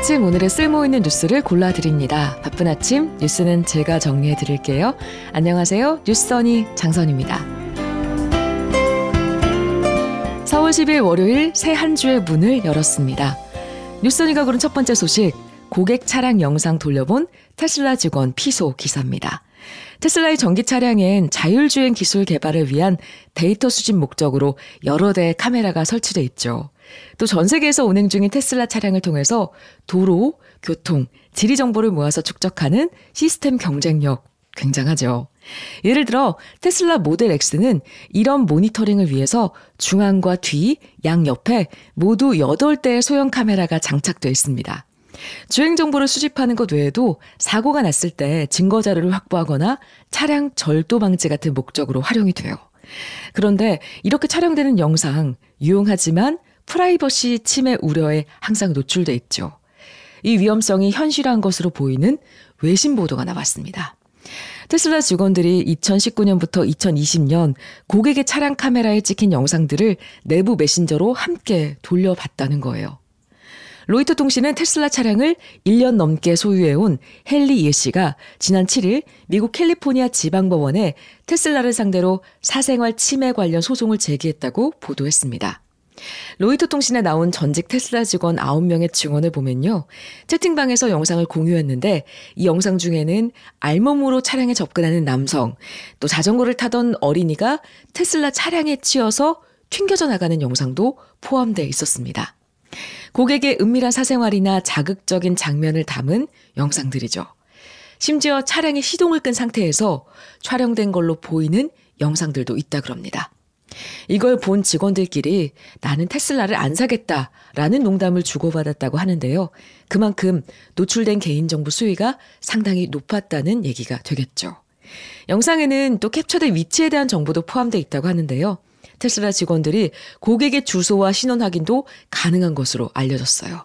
아침 오늘의 쓸모있는 뉴스를 골라드립니다. 바쁜 아침 뉴스는 제가 정리해드릴게요. 안녕하세요. 뉴스선이 장선입니다. 4월 10일 월요일 새 한 주의 문을 열었습니다. 뉴스선이가 그런 첫 번째 소식 고객 차량 영상 돌려본 테슬라 직원 피소 기사입니다. 테슬라의 전기 차량엔 자율주행 기술 개발을 위한 데이터 수집 목적으로 여러 대의 카메라가 설치돼 있죠. 또전 세계에서 운행 중인 테슬라 차량을 통해서 도로, 교통, 지리 정보를 모아서 축적하는 시스템 경쟁력 굉장하죠. 예를 들어 테슬라 모델 X는 이런 모니터링을 위해서 중앙과 뒤, 양옆에 모두 8대의 소형 카메라가 장착되어 있습니다. 주행 정보를 수집하는 것 외에도 사고가 났을 때 증거 자료를 확보하거나 차량 절도 방지 같은 목적으로 활용이 돼요. 그런데 이렇게 촬영되는 영상 유용하지만 프라이버시 침해 우려에 항상 노출돼 있죠. 이 위험성이 현실한 것으로 보이는 외신 보도가 나왔습니다. 테슬라 직원들이 2019년부터 2020년 고객의 차량 카메라에 찍힌 영상들을 내부 메신저로 함께 돌려봤다는 거예요. 로이터 통신은 테슬라 차량을 1년 넘게 소유해온 헨리 예 씨가 지난 7일 미국 캘리포니아 지방법원에 테슬라를 상대로 사생활 침해 관련 소송을 제기했다고 보도했습니다. 로이터 통신에 나온 전직 테슬라 직원 9명의 증언을 보면요. 채팅방에서 영상을 공유했는데 이 영상 중에는 알몸으로 차량에 접근하는 남성, 또 자전거를 타던 어린이가 테슬라 차량에 치여서 튕겨져 나가는 영상도 포함되어 있었습니다. 고객의 은밀한 사생활이나 자극적인 장면을 담은 영상들이죠. 심지어 차량의 시동을 끈 상태에서 촬영된 걸로 보이는 영상들도 있다 그럽니다. 이걸 본 직원들끼리 나는 테슬라를 안 사겠다라는 농담을 주고받았다고 하는데요. 그만큼 노출된 개인정보 수위가 상당히 높았다는 얘기가 되겠죠. 영상에는 또 캡처된 위치에 대한 정보도 포함되어 있다고 하는데요. 테슬라 직원들이 고객의 주소와 신원 확인도 가능한 것으로 알려졌어요.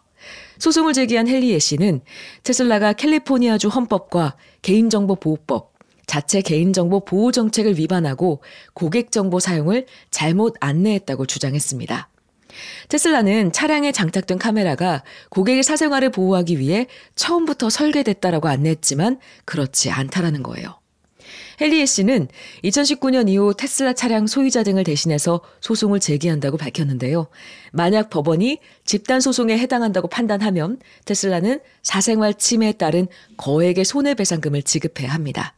소송을 제기한 헨리예 씨는 테슬라가 캘리포니아주 헌법과 개인정보보호법, 자체 개인정보 보호 정책을 위반하고 고객정보 사용을 잘못 안내했다고 주장했습니다. 테슬라는 차량에 장착된 카메라가 고객의 사생활을 보호하기 위해 처음부터 설계됐다라고 안내했지만 그렇지 않다라는 거예요. 헨리에 씨는 2019년 이후 테슬라 차량 소유자 등을 대신해서 소송을 제기한다고 밝혔는데요. 만약 법원이 집단 소송에 해당한다고 판단하면 테슬라는 사생활 침해에 따른 거액의 손해배상금을 지급해야 합니다.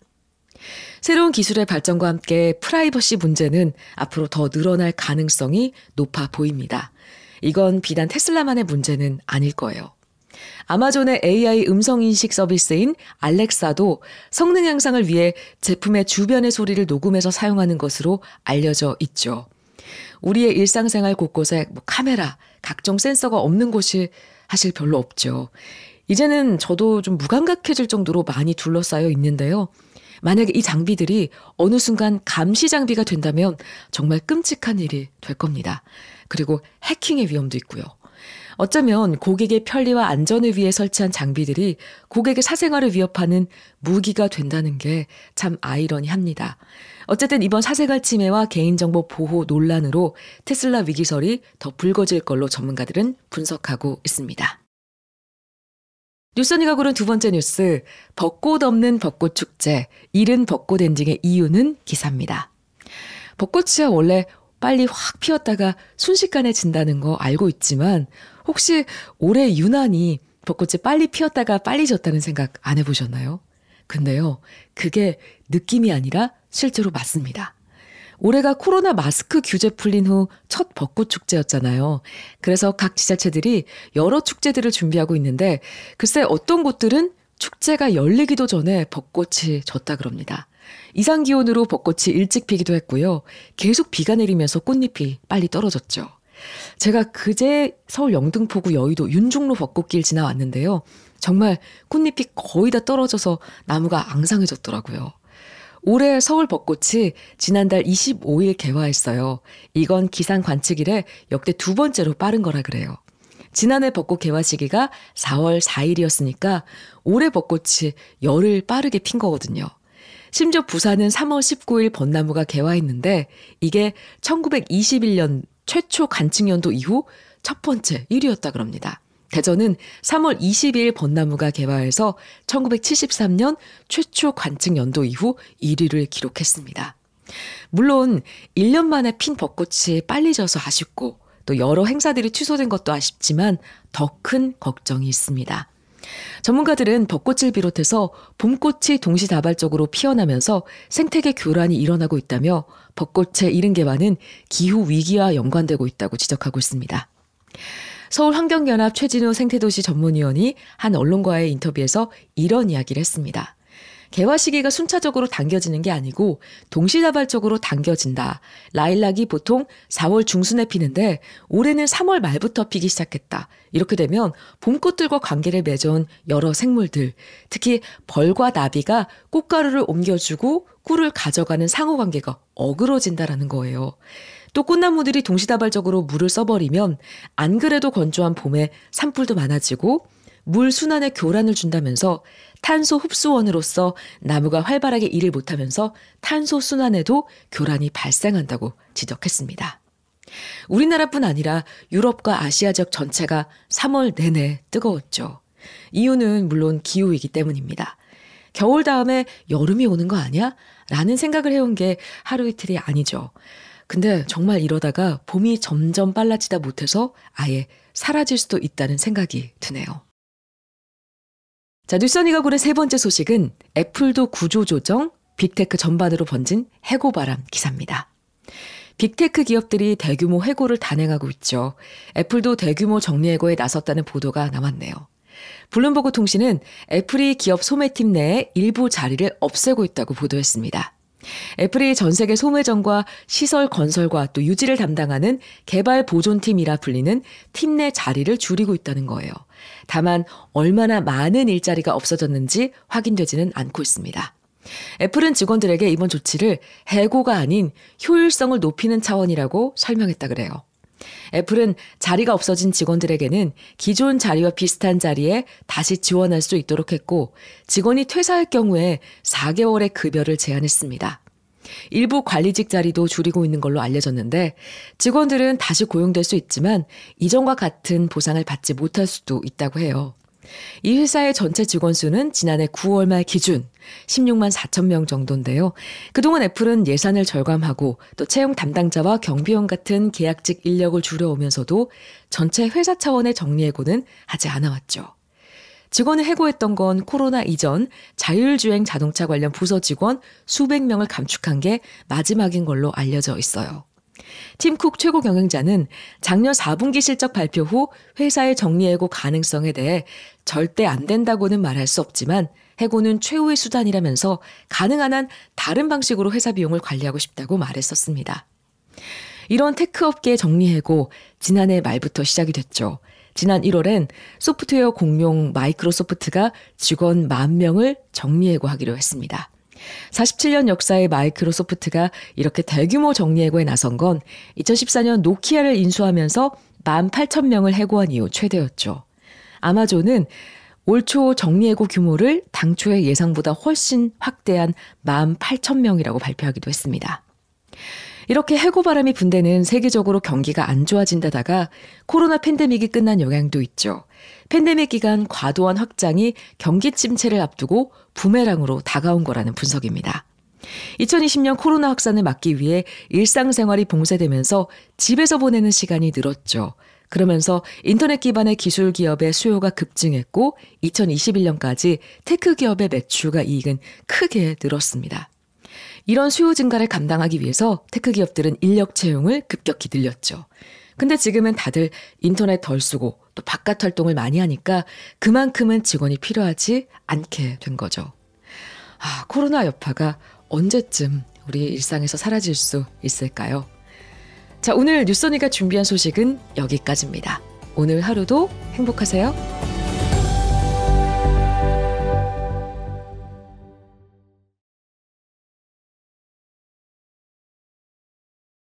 새로운 기술의 발전과 함께 프라이버시 문제는 앞으로 더 늘어날 가능성이 높아 보입니다. 이건 비단 테슬라만의 문제는 아닐 거예요. 아마존의 AI 음성인식 서비스인 알렉사도 성능 향상을 위해 제품의 주변의 소리를 녹음해서 사용하는 것으로 알려져 있죠. 우리의 일상생활 곳곳에 뭐 카메라, 각종 센서가 없는 곳이 사실 별로 없죠. 이제는 저도 좀 무감각해질 정도로 많이 둘러싸여 있는데요. 만약에 이 장비들이 어느 순간 감시 장비가 된다면 정말 끔찍한 일이 될 겁니다. 그리고 해킹의 위험도 있고요. 어쩌면 고객의 편리와 안전을 위해 설치한 장비들이 고객의 사생활을 위협하는 무기가 된다는 게 참 아이러니합니다. 어쨌든 이번 사생활 침해와 개인정보 보호 논란으로 테슬라 위기설이 더 불거질 걸로 전문가들은 분석하고 있습니다. 뉴스니가 고른 두 번째 뉴스 벚꽃 없는 벚꽃 축제 이른 벚꽃 엔딩의 이유는 기사입니다. 벚꽃이야 원래 빨리 확 피었다가 순식간에 진다는 거 알고 있지만 혹시 올해 유난히 벚꽃이 빨리 피었다가 빨리 졌다는 생각 안 해보셨나요? 근데요 그게 느낌이 아니라 실제로 맞습니다. 올해가 코로나 마스크 규제 풀린 후 첫 벚꽃 축제였잖아요. 그래서 각 지자체들이 여러 축제들을 준비하고 있는데 글쎄 어떤 곳들은 축제가 열리기도 전에 벚꽃이 졌다 그럽니다. 이상 기온으로 벚꽃이 일찍 피기도 했고요. 계속 비가 내리면서 꽃잎이 빨리 떨어졌죠. 제가 그제 서울 영등포구 여의도 윤중로 벚꽃길 지나왔는데요. 정말 꽃잎이 거의 다 떨어져서 나무가 앙상해졌더라고요. 올해 서울 벚꽃이 지난달 25일 개화했어요. 이건 기상 관측 이래 역대 두 번째로 빠른 거라 그래요. 지난해 벚꽃 개화 시기가 4월 4일이었으니까 올해 벚꽃이 열흘 빠르게 핀 거거든요. 심지어 부산은 3월 19일 벚나무가 개화했는데 이게 1921년 최초 간측 연도 이후 첫 번째 1위였다 그럽니다. 대전은 3월 20일 벚나무가 개화해서 1973년 최초 관측 연도 이후 1위를 기록했습니다. 물론 1년 만에 핀 벚꽃이 빨리 져서 아쉽고 또 여러 행사들이 취소된 것도 아쉽지만 더 큰 걱정이 있습니다. 전문가들은 벚꽃을 비롯해서 봄꽃이 동시다발적으로 피어나면서 생태계 교란이 일어나고 있다며 벚꽃의 이른 개화는 기후 위기와 연관되고 있다고 지적하고 있습니다. 서울환경연합 최진호 생태도시 전문위원이 한 언론과의 인터뷰에서 이런 이야기를 했습니다. 개화 시기가 순차적으로 당겨지는 게 아니고 동시다발적으로 당겨진다. 라일락이 보통 4월 중순에 피는데 올해는 3월 말부터 피기 시작했다. 이렇게 되면 봄꽃들과 관계를 맺은 여러 생물들, 특히 벌과 나비가 꽃가루를 옮겨주고 꿀을 가져가는 상호관계가 어그러진다라는 거예요. 또 꽃나무들이 동시다발적으로 물을 써버리면 안 그래도 건조한 봄에 산불도 많아지고 물 순환에 교란을 준다면서 탄소 흡수원으로서 나무가 활발하게 일을 못하면서 탄소 순환에도 교란이 발생한다고 지적했습니다. 우리나라뿐 아니라 유럽과 아시아 지역 전체가 3월 내내 뜨거웠죠. 이유는 물론 기후이기 때문입니다. 겨울 다음에 여름이 오는 거 아니야? 라는 생각을 해온 게 하루 이틀이 아니죠. 근데 정말 이러다가 봄이 점점 빨라지다 못해서 아예 사라질 수도 있다는 생각이 드네요. 자, 뉴언니가 고른 세 번째 소식은 애플도 구조조정, 빅테크 전반으로 번진 해고바람 기사입니다. 빅테크 기업들이 대규모 해고를 단행하고 있죠. 애플도 대규모 정리해고에 나섰다는 보도가 남았네요. 블룸버그 통신은 애플이 기업 소매팀 내에 일부 자리를 없애고 있다고 보도했습니다. 애플이 전 세계 소매점과 시설 건설과 또 유지를 담당하는 개발 보존팀이라 불리는 팀 내 자리를 줄이고 있다는 거예요. 다만 얼마나 많은 일자리가 없어졌는지 확인되지는 않고 있습니다. 애플은 직원들에게 이번 조치를 해고가 아닌 효율성을 높이는 차원이라고 설명했다 그래요. 애플은 자리가 없어진 직원들에게는 기존 자리와 비슷한 자리에 다시 지원할 수 있도록 했고 직원이 퇴사할 경우에 4개월의 급여를 제한했습니다. 일부 관리직 자리도 줄이고 있는 걸로 알려졌는데 직원들은 다시 고용될 수 있지만 이전과 같은 보상을 받지 못할 수도 있다고 해요. 이 회사의 전체 직원 수는 지난해 9월 말 기준 16만 4천 명 정도인데요. 그동안 애플은 예산을 절감하고 또 채용 담당자와 경비원 같은 계약직 인력을 줄여오면서도 전체 회사 차원의 정리해고는 하지 않아왔죠. 직원을 해고했던 건 코로나 이전 자율주행 자동차 관련 부서 직원 수백 명을 감축한 게 마지막인 걸로 알려져 있어요. 팀쿡 최고 경영자는 작년 4분기 실적 발표 후 회사의 정리해고 가능성에 대해 절대 안 된다고는 말할 수 없지만 해고는 최후의 수단이라면서 가능한 한 다른 방식으로 회사 비용을 관리하고 싶다고 말했었습니다. 이런 테크업계의 정리해고 지난해 말부터 시작이 됐죠. 지난 1월엔 소프트웨어 공룡 마이크로소프트가 직원 만 명을 정리해고하기로 했습니다. 47년 역사의 마이크로소프트가 이렇게 대규모 정리해고에 나선 건 2014년 노키아를 인수하면서 18,000명을 해고한 이후 최대였죠. 아마존은 올초 정리해고 규모를 당초의 예상보다 훨씬 확대한 18,000명이라고 발표하기도 했습니다. 이렇게 해고바람이 분대는 세계적으로 경기가 안 좋아진 데다가 코로나 팬데믹이 끝난 영향도 있죠. 팬데믹 기간 과도한 확장이 경기 침체를 앞두고 부메랑으로 다가온 거라는 분석입니다. 2020년 코로나 확산을 막기 위해 일상생활이 봉쇄되면서 집에서 보내는 시간이 늘었죠. 그러면서 인터넷 기반의 기술 기업의 수요가 급증했고 2021년까지 테크 기업의 매출과 이익은 크게 늘었습니다. 이런 수요 증가를 감당하기 위해서 테크 기업들은 인력 채용을 급격히 늘렸죠. 근데 지금은 다들 인터넷 덜 쓰고 또 바깥 활동을 많이 하니까 그만큼은 직원이 필요하지 않게 된 거죠. 아, 코로나 여파가 언제쯤 우리 일상에서 사라질 수 있을까요? 자, 오늘 뉴스니가 준비한 소식은 여기까지입니다. 오늘 하루도 행복하세요.